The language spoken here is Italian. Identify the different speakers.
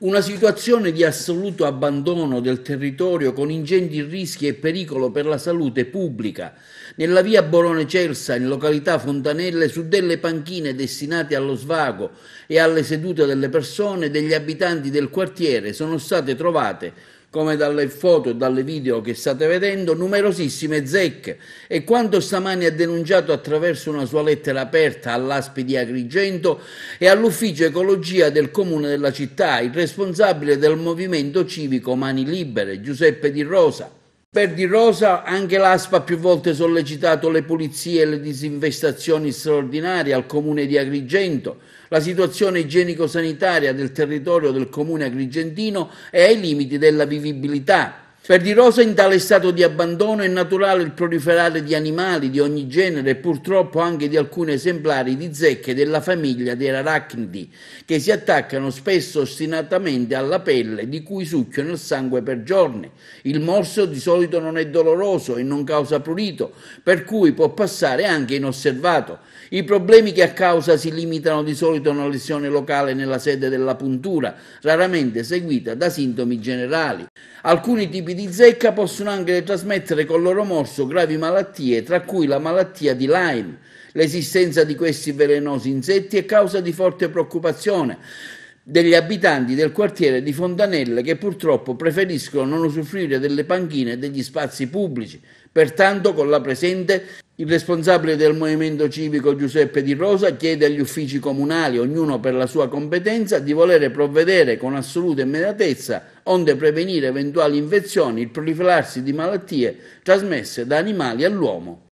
Speaker 1: Una situazione di assoluto abbandono del territorio con ingenti rischi e pericolo per la salute pubblica. Nella via Borone Celsa, in località Fontanelle, su delle panchine destinate allo svago e alle sedute delle persone, degli abitanti del quartiere sono state trovate come dalle foto e dalle video che state vedendo, numerosissime zecche e quanto stamani ha denunciato attraverso una sua lettera aperta all'Aspi di Agrigento e all'ufficio ecologia del comune della città, il responsabile del movimento civico Mani Libere, Giuseppe Di Rosa, per Di Rosa anche l'ASPA ha più volte sollecitato le pulizie e le disinvestazioni straordinarie al comune di Agrigento. La situazione igienico-sanitaria del territorio del comune agrigentino è ai limiti della vivibilità. Per di Rosa in tale stato di abbandono è naturale il proliferare di animali di ogni genere e purtroppo anche di alcuni esemplari di zecche della famiglia dei arachnidi che si attaccano spesso ostinatamente alla pelle di cui succhiano il sangue per giorni. Il morso di solito non è doloroso e non causa prurito, per cui può passare anche inosservato. I problemi che a causa si limitano di solito a una lesione locale nella sede della puntura, raramente seguita da sintomi generali. Alcuni tipi di di zecca possono anche trasmettere con loro morso gravi malattie, tra cui la malattia di Lyme. L'esistenza di questi velenosi insetti è causa di forte preoccupazione degli abitanti del quartiere di Fontanelle che purtroppo preferiscono non usufruire delle panchine e degli spazi pubblici. Pertanto con la presente il responsabile del movimento civico Giuseppe Di Rosa chiede agli uffici comunali, ognuno per la sua competenza, di volere provvedere con assoluta immediatezza, onde prevenire eventuali infezioni, il proliferarsi di malattie trasmesse da animali all'uomo.